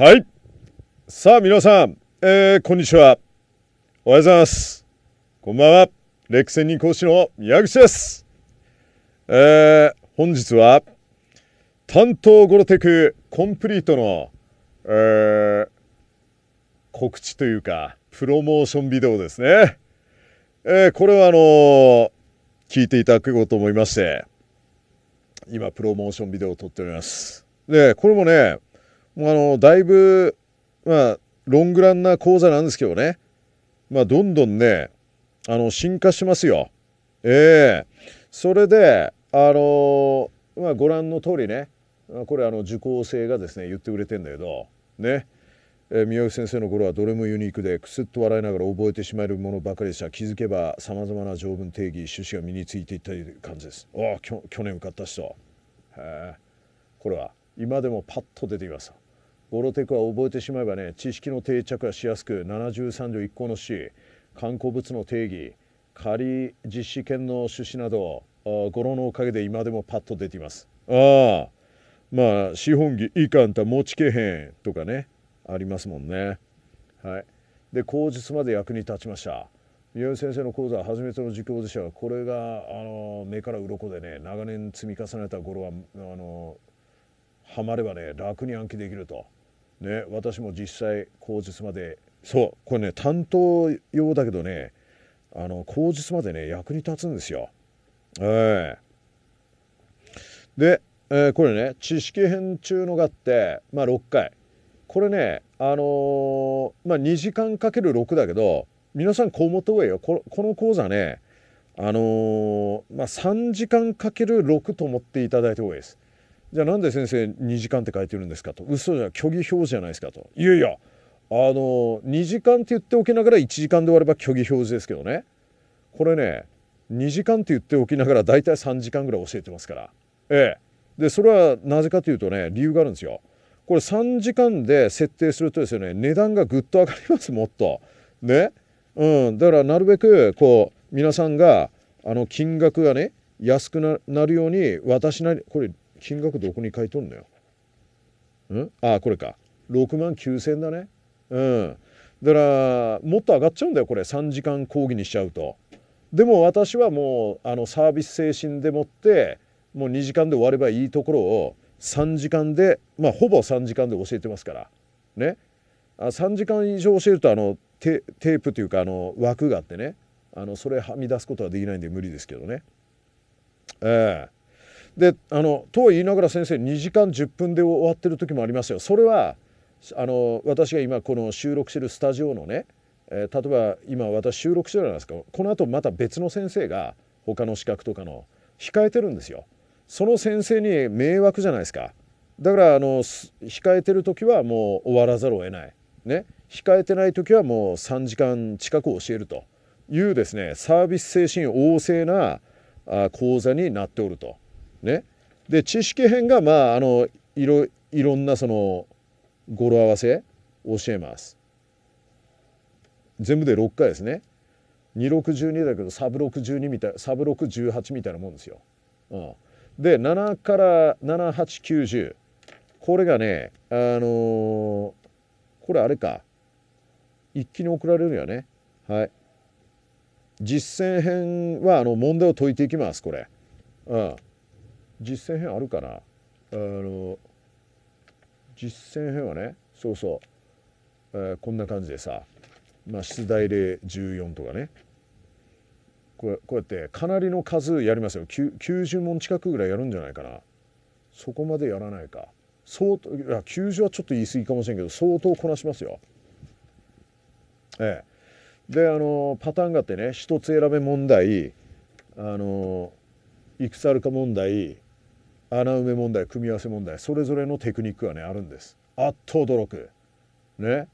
はい。さあ、皆さん、えー、こんにちは。おはようございます。こんばんは。歴戦人講師の宮口です。えー、本日は、担当ゴロテクコンプリートの、えー、告知というか、プロモーションビデオですね。えー、これはあのー、聞いていただこうと思いまして、今、プロモーションビデオを撮っております。で、これもね、あのだいぶ、まあ、ロングランな講座なんですけどね、まあ、どんどんね、あの進化しますよ。ええそれで、あのまあ、ご覧の通りね、これあの受講生がですね言ってくれてんだけどね、えー、宮内先生の頃はどれもユニークでくすっと笑いながら覚えてしまえるものばかりでした気づけばさまざまな条文定義趣旨が身についていったという感じですああ去年受かった人これは今でもパッと出てきますゴロテクは覚えてしまえばね知識の定着はしやすく73条1項の詩観光物の定義仮実施権の趣旨など語呂のおかげで今でもパッと出ていますああまあ資本義いかんた持ちけへんとかねありますもんねはいで口述まで役に立ちました宮城先生の講座は初めての受講でしたがこれがあの目から鱗でね長年積み重ねた頃はあのはまればね楽に暗記できると。ね、私も実際口述までそうこれね担当用だけどねあの口述までね役に立つんですよ。えー、で、えー、これね知識編中のがあって、まあ、6回これねあのー、まあ、2時間かける6だけど皆さんこう思った方がいいよこの講座ねあのー、まあ、3時間かける6と思っていただいた方がいいです。じゃあなんで先生2時間って書いてるんですかと嘘じゃ虚偽表じゃないですかといやいやあの2時間って言っておきながら1時間で終われば虚偽表示ですけどねこれね2時間って言っておきながら大体3時間ぐらい教えてますからええでそれはなぜかというとね理由があるんですよこれ3時間で設定するとですよね値段がぐっと上がりますもっとねうんだからなるべくこう皆さんがあの金額がね安くなるように私なりこれ金額どこに書いとんのよ。んああこれか6万9,000円だね。うんだからもっと上がっちゃうんだよこれ3時間講義にしちゃうと。でも私はもうあのサービス精神でもってもう2時間で終わればいいところを3時間でまあほぼ3時間で教えてますからねあ3時間以上教えるとあのテープというかあの枠があってねあのそれはみ出すことはできないんで無理ですけどね。ええーであのとは言いながら先生2時間10分で終わってる時もありますよ。それはあの私が今この収録してるスタジオのね、えー、例えば今私収録してるじゃないですかこの後また別の先生が他の資格とかの控えてるんですよ。その先生に迷惑じゃないですか。だからあの控えてる時はもう終わらざるを得ない。ね、控えてない時はもう3時間近く教えるというですねサービス精神旺盛な講座になっておるとね、で知識編がまああのいろいろんなその語呂合わせ教えます。全部で6回ですね。2612だけどサブ612みたいサブ618みたいなもんですよ。うん、で7から7890これがねあのー、これあれか一気に送られるよね。はい。実践編はあの問題を解いていきますこれ。うん実践編あるかなあの実践編はねそうそう、えー、こんな感じでさ、まあ、出題例14とかねこうこうやってかなりの数やりますよ90問近くぐらいやるんじゃないかなそこまでやらないか相当いや90はちょっと言い過ぎかもしれんけど相当こなしますよええであのパターンがあってね一つ選べ問題あのいくつあるか問題穴埋め問題組み合わせ問題それぞれのテクニックがねあるんですあっと驚くね、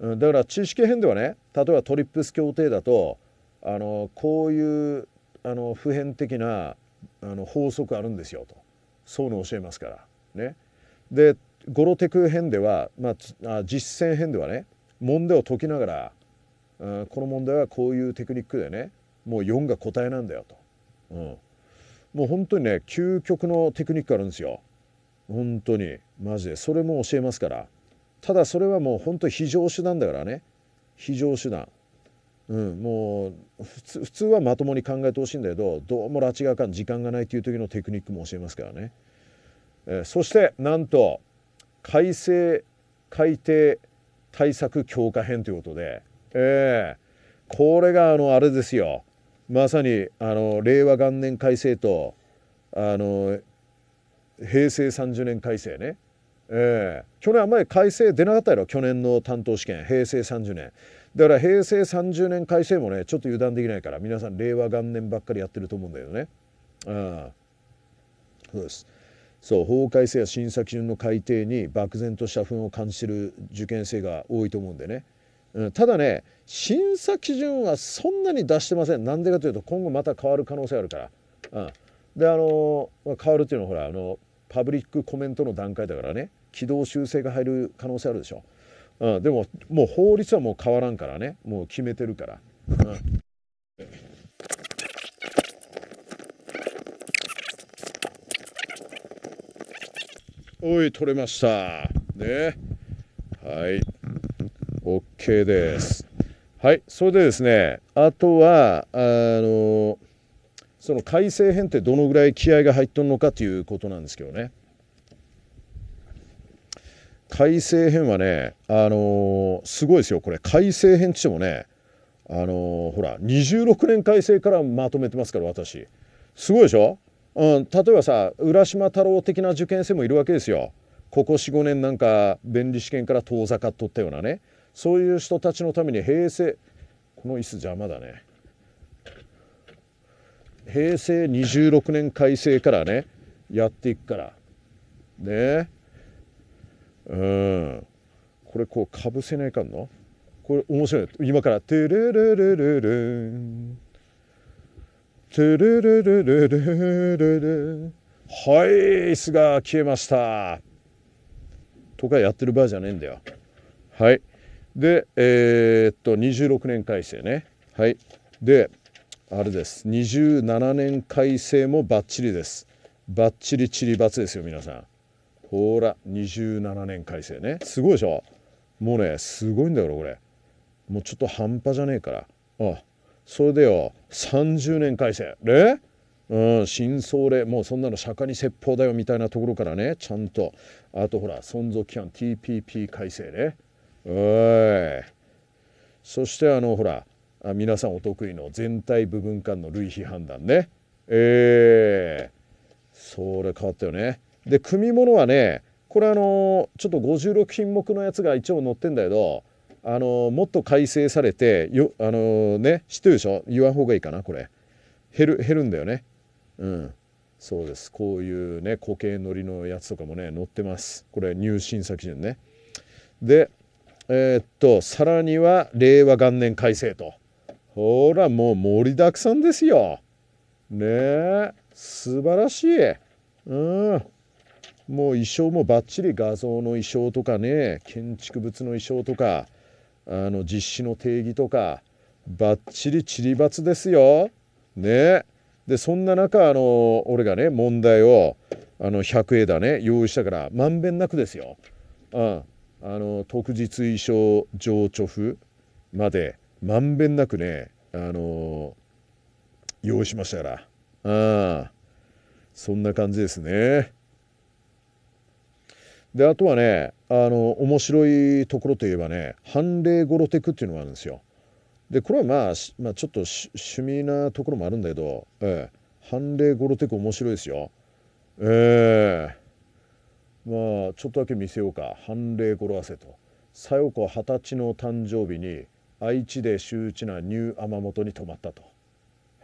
うん、だから知識編ではね例えばトリップス協定だとあのこういうあの普遍的なあの法則あるんですよとそういうの教えますからねでゴロテク編では、まあ、実践編ではね問題を解きながら、うん、この問題はこういうテクニックでねもう4が答えなんだよと、うん、もう本当にね究極のテクニックあるんですよ本当にマジでそれも教えますからただそれはもう本当非常手段だからね非常手段うんもう普通はまともに考えてほしいんだけどどうも拉致がかん時間がないという時のテクニックも教えますからね、えそしてなんと改正改定対策強化編ということでええー、これがあのあれですよまさにあの令和元年改正とあの平成30年改正ね、えー、去年あんまり改正出なかったやろ去年の担当試験平成30年だから平成30年改正もねちょっと油断できないから皆さん令和元年ばっかりやってると思うんだけどねあそうですそう法改正や審査基準の改定に漠然とした不安を感じてる受験生が多いと思うんでねただね審査基準はそんなに出してませんなんでかというと今後また変わる可能性あるから、うん、であの変わるっていうのはほらあのパブリックコメントの段階だからね軌道修正が入る可能性あるでしょ、うん、でももう法律はもう変わらんからねもう決めてるから、うん、おい取れましたねはい OK です。はい、それでですね、あとは、あの、その改正編ってどのぐらい気合が入っとんのかということなんですけどね。改正編はね、あのすごいですよ、これ、改正編って言ってもね、あのほら、26年改正からまとめてますから、私。すごいでしょ、うん、例えばさ、浦島太郎的な受験生もいるわけですよ。ここ45年なんか便利試験から遠ざかっとったようなねそういう人たちのために平成この椅子邪魔だね平成26年改正からねやっていくからねうんこれこうかぶせないかんのこれ面白い今から「トゥルルルルルン」「トゥルルルルルルルン」はい椅子が消えましたとかやってる場合じゃねえんだよはいで、えー、っと、26年改正ね。はい。で、あれです。27年改正もバッチリです。バッチリチリバツですよ、皆さん。ほら、27年改正ね。すごいでしょもうね、すごいんだからこれ。もうちょっと半端じゃねえから。ああそれでよ、30年改正。えうん、真相令もうそんなの釈迦に説法だよみたいなところからねちゃんとあとほら存続期間 TPP 改正ねおいそしてあのほら皆さんお得意の全体部分間の類比判断ねええー、それ変わったよねで組み物はねこれあのちょっと56品目のやつが一応載ってんだけどあのもっと改正されてよあのね知ってるでしょ言わん方がいいかなこれ減る減るんだよねうんそうですこういうね固形のりのやつとかもね載ってますこれ入信先順ねでえー、っと、さらには令和元年改正と。ほら、もう盛りだくさんですよ。ねえ、素晴らしい。うん。もう衣装もばっちり画像の衣装とかね、建築物の衣装とか、あの実施の定義とか、ばっちりちりばつですよ。ねえ。で、そんな中、あの、俺がね、問題を、あの、100枝だね、用意したから、まんべんなくですよ。うん。あの特実衣装情緒譜までまんべんなくねあの用意しましたからあそんな感じですねであとはねあの面白いところといえばね判例ゴロテクっていうのがあるんですよでこれはまあ、まあ、ちょっと趣味なところもあるんだけど、ええ、判例ゴロテク面白いですよええまあちょっとだけ見せようか判例殺わせと小夜子二十歳の誕生日に愛知で周知なニュー天トに泊まったと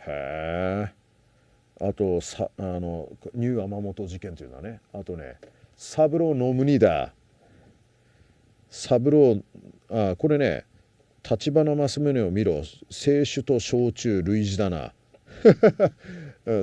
へえあとさあのニュー天ト事件というのはねあとね三郎ノムニダ三郎あこれね「橘正宗を見ろ清酒と焼酎類似だな」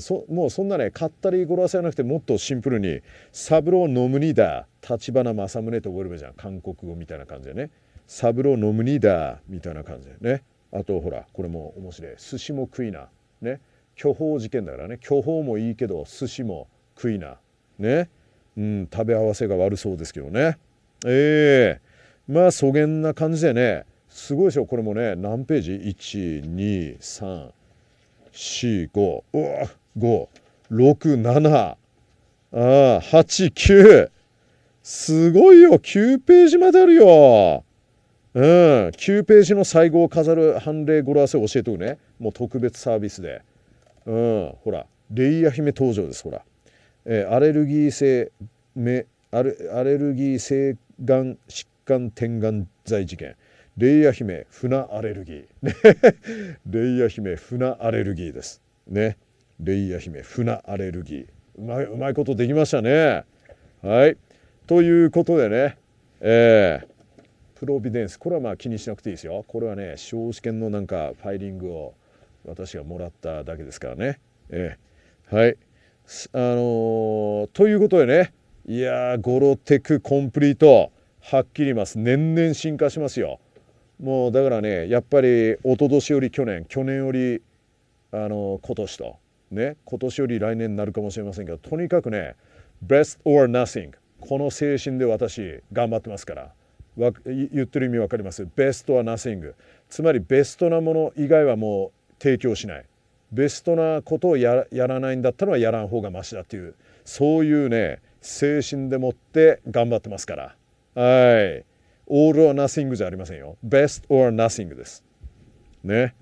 そもうそんなねかったり語呂合わせじゃなくてもっとシンプルに「三郎ノムニダ立花正宗」と覚えればじゃん韓国語みたいな感じでね「三郎ノムニダみたいな感じでねあとほらこれも面白い「寿司も食いな」ね巨峰事件だからね巨峰もいいけど寿司も食いなねうん食べ合わせが悪そうですけどねええー、まあ素げな感じでねすごいでしょこれもね何ページ ?1234 四五うわ五六七あ八九すごいよ9ページまであるようん9ページの最後を飾る判例語呂合わせ教えておくねもう特別サービスでうんほらレイヤ姫登場ですほら、えー、アレルギー性目、アレアレルギー性がん疾患点眼剤事件レイヤ姫船アレルギー、ね、レイヤ姫船アレルギーですねレイヤ姫船アレルギーうまいうまいことできましたねはいということでねえー、プロビデンスこれはまあ気にしなくていいですよこれはね司試験のなんかファイリングを私がもらっただけですからねえー、はいあのー、ということでねいやゴロテクコンプリートはっきり言います年々進化しますよもうだからねやっぱり一昨年より去年去年よりあの今年とね今年より来年になるかもしれませんけどとにかくね best or nothing この精神で私頑張ってますから言ってる意味分かります best or nothing つまりベストなもの以外はもう提供しないベストなことをやらないんだったらやらん方がましだというそういうね精神でもって頑張ってますからはい。オール or n o t h じゃありませんよ。ベスト・ t or n o t です。ね。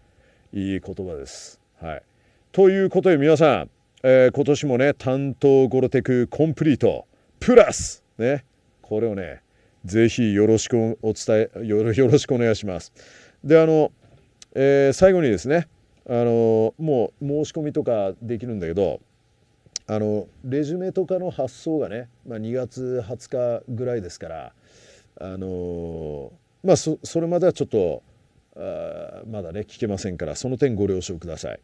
いい言葉です。はい。ということで皆さん、えー、今年もね、担当ゴロテクコンプリート、プラスね。これをね、ぜひよろしくお伝え、よろしくお願いします。で、あの、えー、最後にですね、あの、もう申し込みとかできるんだけど、あのレジュメとかの発送がね、まあ、2月20日ぐらいですからあのまあそれまではちょっとあまだね聞けませんからその点ご了承ください、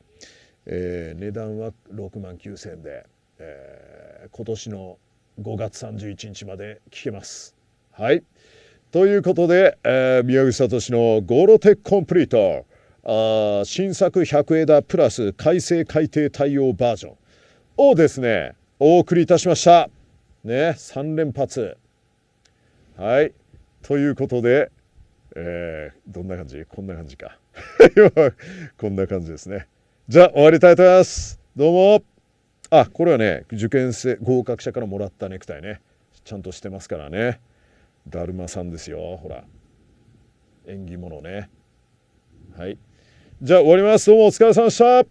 えー、値段は6万9,000円で、えー、今年の5月31日まで聞けますはいということで、えー、宮口聡の「ゴロテックコンプリート」あー新作100枝プラス改正改定対応バージョンをですねお送りいたしましたね3連発はいということで、えー、どんな感じこんな感じか。こんな感じですね。じゃあ終わりたいと思います。どうも。あ、これはね、受験生、合格者からもらったネクタイね。ちゃんとしてますからね。だるまさんですよ。ほら。縁起物ね。はい。じゃあ終わります。どうもお疲れ様でした。